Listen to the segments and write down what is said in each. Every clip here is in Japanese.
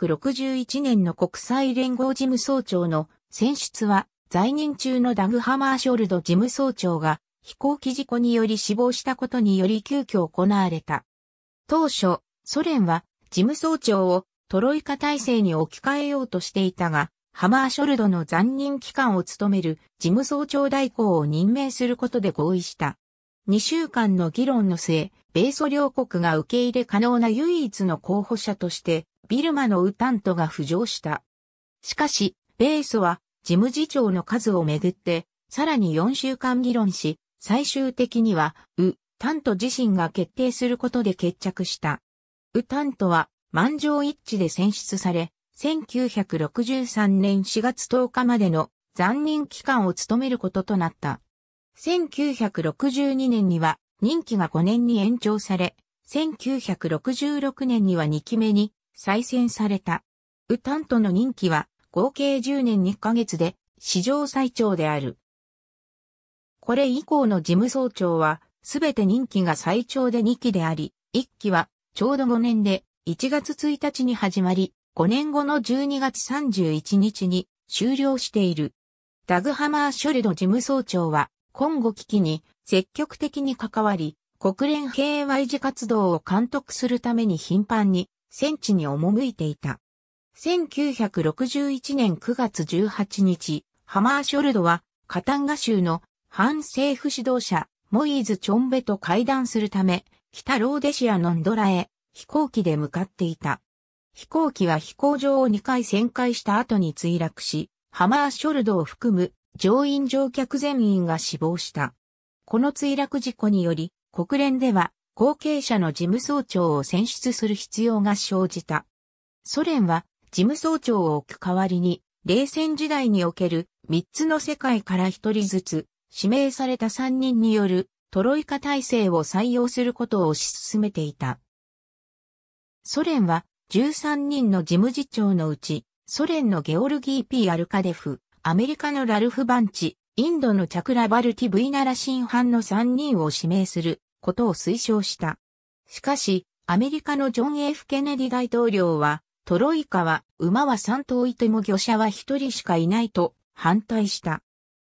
1961年の国際連合事務総長の選出は在任中のダグ・ハマーショルド事務総長が飛行機事故により死亡したことにより急遽行われた。当初、ソ連は事務総長をトロイカ体制に置き換えようとしていたが、ハマーショルドの残任期間を務める事務総長代行を任命することで合意した。2週間の議論の末、米ソ両国が受け入れ可能な唯一の候補者として、ビルマのウタントが浮上した。しかし、米ソは事務次長の数をめぐって、さらに4週間議論し、最終的には、ウ・タント自身が決定することで決着した。ウ・タントは満場一致で選出され、1963年4月10日までの残任期間を務めることとなった。1962年には任期が5年に延長され、1966年には2期目に再選された。ウタントの任期は合計10年2ヶ月で史上最長である。これ以降の事務総長はすべて任期が最長で2期であり、1期はちょうど5年で1月1日に始まり、5年後の12月31日に終了している。ダグハマー・ショルド事務総長は今後危機に積極的に関わり、国連平和維持活動を監督するために頻繁に戦地に赴いていた。1961年9月18日、ハマーショルドは、カタンガ州の反政府指導者、モイーズ・チョンベと会談するため、北ローデシアのンドラへ飛行機で向かっていた。飛行機は飛行場を2回旋回した後に墜落し、ハマーショルドを含む乗員乗客全員が死亡した。この墜落事故により、国連では後継者の事務総長を選出する必要が生じた。ソ連は事務総長を置く代わりに、冷戦時代における3つの世界から1人ずつ指名された3人によるトロイカ体制を採用することを推し進めていた。ソ連は13人の事務次長のうち、ソ連のゲオルギー・ピー・アルカデフ、アメリカのラルフ・バンチ、インドのチャクラ・バルティ・ブイナラ・シンハンの3人を指名することを推奨した。しかし、アメリカのジョン・ F・ ケネディ大統領は、トロイカは、馬は3頭いても魚車は1人しかいないと反対した。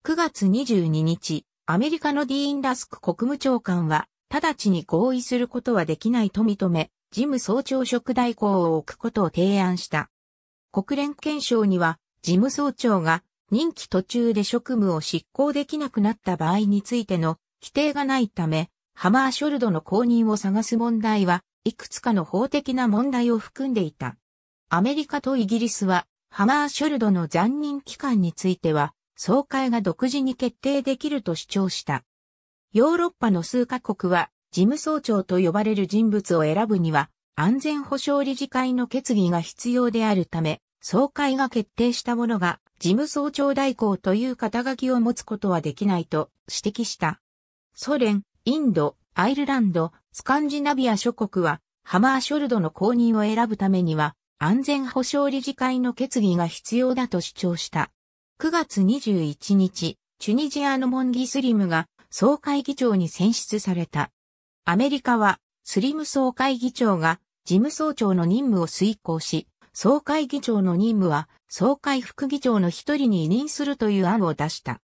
9月22日、アメリカのディーン・ラスク国務長官は、直ちに合意することはできないと認め、事務総長職代行を置くことを提案した。国連憲章には、事務総長が任期途中で職務を執行できなくなった場合についての規定がないため、ハマーショルドの公認を探す問題はいくつかの法的な問題を含んでいた。アメリカとイギリスはハマーショルドの残忍期間については総会が独自に決定できると主張した。ヨーロッパの数カ国は事務総長と呼ばれる人物を選ぶには安全保障理事会の決議が必要であるため、総会が決定したものが事務総長代行という肩書きを持つことはできないと指摘した。ソ連、インド、アイルランド、スカンジナビア諸国は、ハマーショルドの公認を選ぶためには、安全保障理事会の決議が必要だと主張した。9月21日、チュニジアのモンギスリムが総会議長に選出された。アメリカは、スリム総会議長が事務総長の任務を遂行し、総会議長の任務は総会副議長の一人に委任するという案を出した。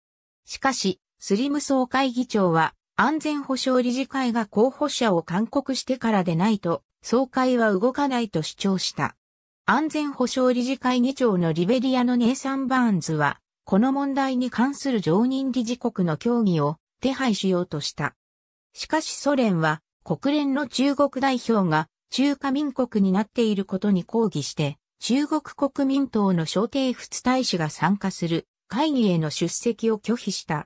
しかし、スリム総会議長は安全保障理事会が候補者を勧告してからでないと、総会は動かないと主張した。安全保障理事会議長のリベリアのネイサン・バーンズは、この問題に関する常任理事国の協議を手配しようとした。しかしソ連は国連の中国代表が中華民国になっていることに抗議して、中国国民党の小帝仏大使が参加する会議への出席を拒否した。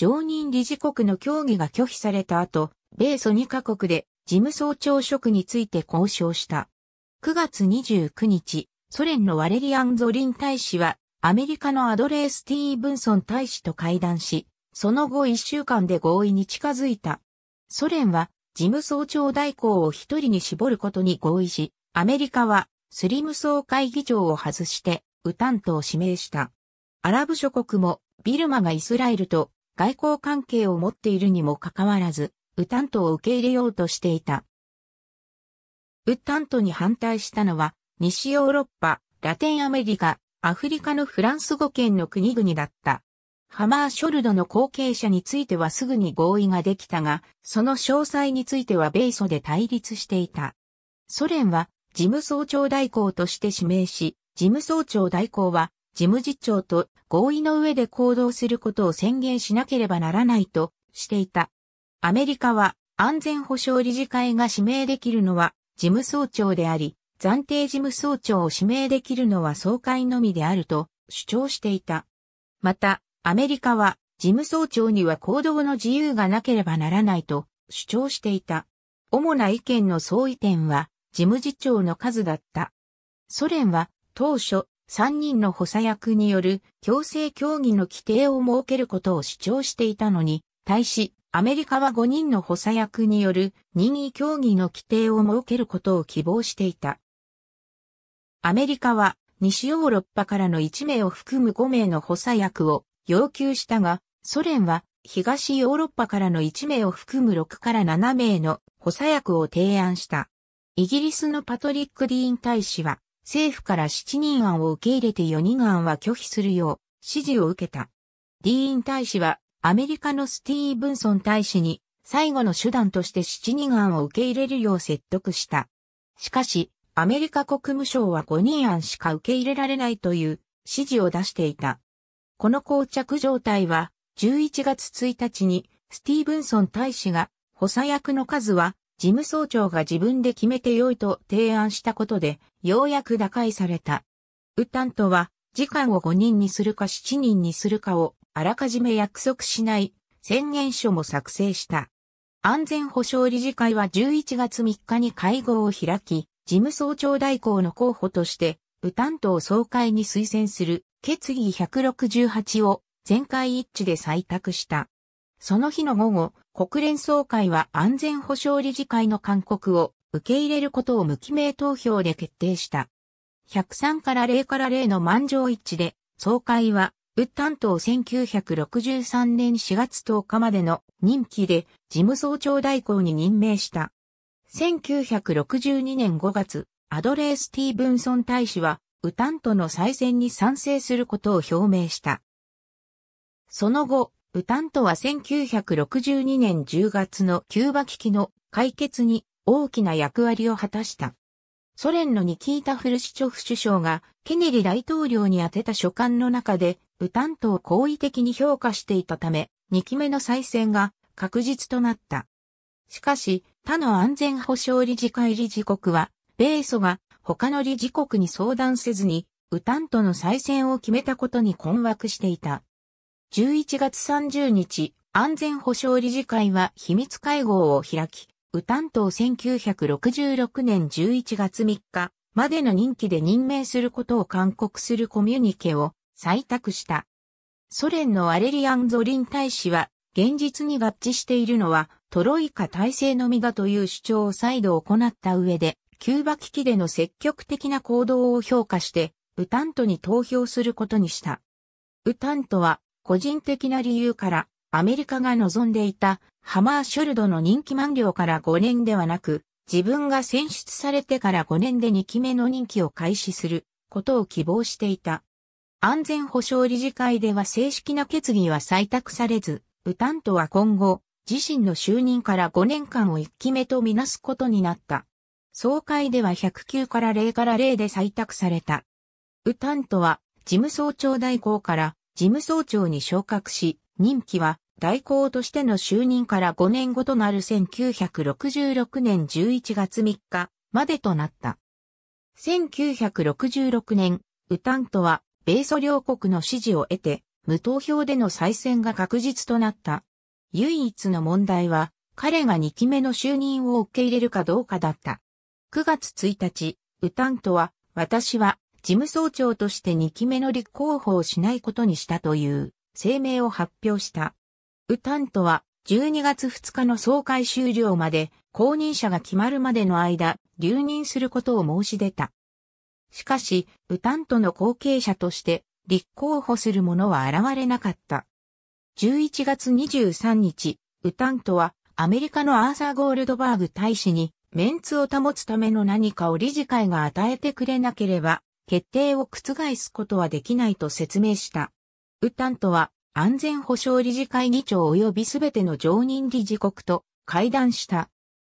常任理事国の協議が拒否された後、米ソ2カ国で事務総長職について交渉した。9月29日、ソ連のワレリアン・ゾリン大使は、アメリカのアドレー・スティーブンソン大使と会談し、その後1週間で合意に近づいた。ソ連は、事務総長代行を一人に絞ることに合意し、アメリカは、スリム総会議長を外して、ウタントを指名した。アラブ諸国も、ビルマがイスラエルと外交関係を持っているにもかかわらず、ウタントを受け入れようとしていた。ウタントに反対したのは、西ヨーロッパ、ラテンアメリカ、アフリカのフランス語圏の国々だった。ハマーショルドの後継者についてはすぐに合意ができたが、その詳細については米ソで対立していた。ソ連は事務総長代行として指名し、事務総長代行は事務次長と合意の上で行動することを宣言しなければならないとしていた。アメリカは安全保障理事会が指名できるのは事務総長であり、暫定事務総長を指名できるのは総会のみであると主張していた。また、アメリカは事務総長には行動の自由がなければならないと主張していた。主な意見の相違点は事務次長の数だった。ソ連は当初三人の補佐役による強制協議の規定を設けることを主張していたのに、対し、アメリカは五人の補佐役による任意協議の規定を設けることを希望していた。アメリカは西ヨーロッパからの1名を含む5名の補佐役を要求したが、ソ連は東ヨーロッパからの1名を含む6から7名の補佐役を提案した。イギリスのパトリック・ディーン大使は、政府から7人案を受け入れて4人案は拒否するよう指示を受けた。ディーン大使はアメリカのスティーブンソン大使に最後の手段として7人案を受け入れるよう説得した。しかし、アメリカ国務省は5人案しか受け入れられないという指示を出していた。この膠着状態は11月1日にスティーブンソン大使が補佐役の数は事務総長が自分で決めて良いと提案したことで、ようやく打開された。ウタントは、時間を5人にするか7人にするかを、あらかじめ約束しない宣言書も作成した。安全保障理事会は11月3日に会合を開き、事務総長代行の候補として、ウタントを総会に推薦する決議168を全会一致で採択した。その日の午後、国連総会は安全保障理事会の勧告を受け入れることを無記名投票で決定した。103から0から0の満場一致で、総会は、ウッタン島1963年4月10日までの任期で事務総長代行に任命した。1962年5月、アドレー・スティーブンソン大使は、ウタントの再選に賛成することを表明した。その後、ウタントは1962年10月のキューバ危機の解決に大きな役割を果たした。ソ連のニキータ・フルシチョフ首相がケネリ大統領に宛てた書簡の中でウタントを好意的に評価していたため、2期目の再選が確実となった。しかし、他の安全保障理事会理事国は、米ソが他の理事国に相談せずに、ウタントの再選を決めたことに困惑していた。11月30日、安全保障理事会は秘密会合を開き、ウタン島1966年11月3日までの任期で任命することを勧告するコミュニケを採択した。ソ連のアレリアン・ゾリン大使は、現実に合致しているのはトロイカ体制のみだという主張を再度行った上で、キューバ危機での積極的な行動を評価して、ウタントに投票することにした。ウタントは個人的な理由から、アメリカが望んでいたハマーショルドの任期満了から5年ではなく、自分が選出されてから5年で2期目の任期を開始することを希望していた。安全保障理事会では正式な決議は採択されず、ウタントは今後、自身の就任から5年間を1期目とみなすことになった。総会では109から0から0で採択された。ウタントは事務総長代行から事務総長に昇格し、任期は代行としての就任から5年後となる1966年11月3日までとなった。1966年、ウタントは米ソ両国の支持を得て、無投票での再選が確実となった。唯一の問題は、彼が2期目の就任を受け入れるかどうかだった。9月1日、ウタントは、私は事務総長として2期目の立候補をしないことにしたという声明を発表した。ウタントは12月2日の総会終了まで後任者が決まるまでの間、留任することを申し出た。しかし、ウタントの後継者として立候補する者は現れなかった。11月23日、ウタントはアメリカのアーサー・ゴールドバーグ大使にメンツを保つための何かを理事会が与えてくれなければ決定を覆すことはできないと説明した。ウタンとは安全保障理事会議長及びすべての常任理事国と会談した。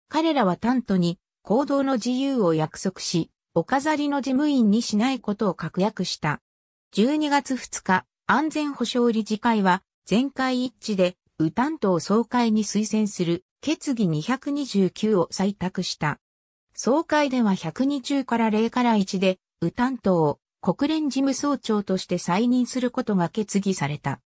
彼らはタントに行動の自由を約束し、お飾りの事務員にしないことを確約した。12月2日、安全保障理事会は全会一致でウタントを総会に推薦する決議229を採択した。総会では120から0から1でウタントを国連事務総長として再任することが決議された。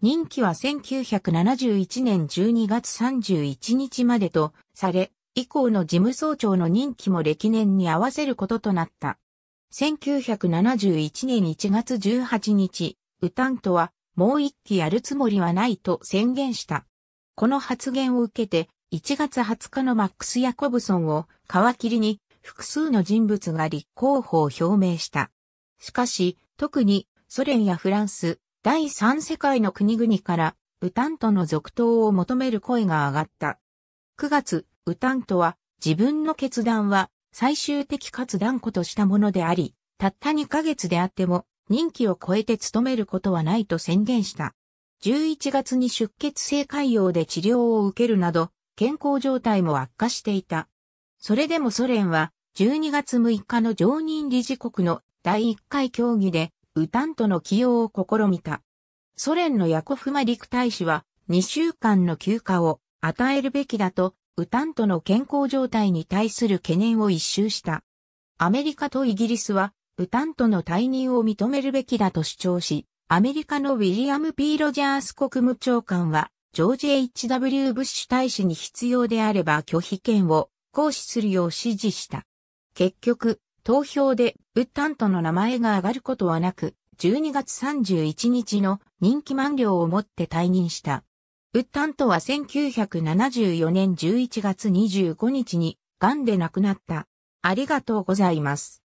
任期は1971年12月31日までとされ、以降の事務総長の任期も歴年に合わせることとなった。1971年1月18日、ウタントはもう一期やるつもりはないと宣言した。この発言を受けて、1月20日のマックス・ヤコブソンを皮切りに複数の人物が立候補を表明した。しかし、特にソ連やフランス、第三世界の国々からウタントの続投を求める声が上がった。9月、ウタントは自分の決断は最終的かつ断固としたものであり、たった2ヶ月であっても任期を超えて務めることはないと宣言した。11月に出血性潰瘍で治療を受けるなど、健康状態も悪化していた。それでもソ連は12月6日の常任理事国の第1回協議でウタントの起用を試みた。ソ連のヤコフマ陸大使は2週間の休暇を与えるべきだとウタントの健康状態に対する懸念を一周した。アメリカとイギリスはウタントの退任を認めるべきだと主張し、アメリカのウィリアム・ P・ ロジャース国務長官は、ジョージ・ H・ W・ ブッシュ大使に必要であれば拒否権を行使するよう指示した。結局、投票でウッタントの名前が上がることはなく、12月31日の任期満了をもって退任した。ウッタントは1974年11月25日に癌で亡くなった。ありがとうございます。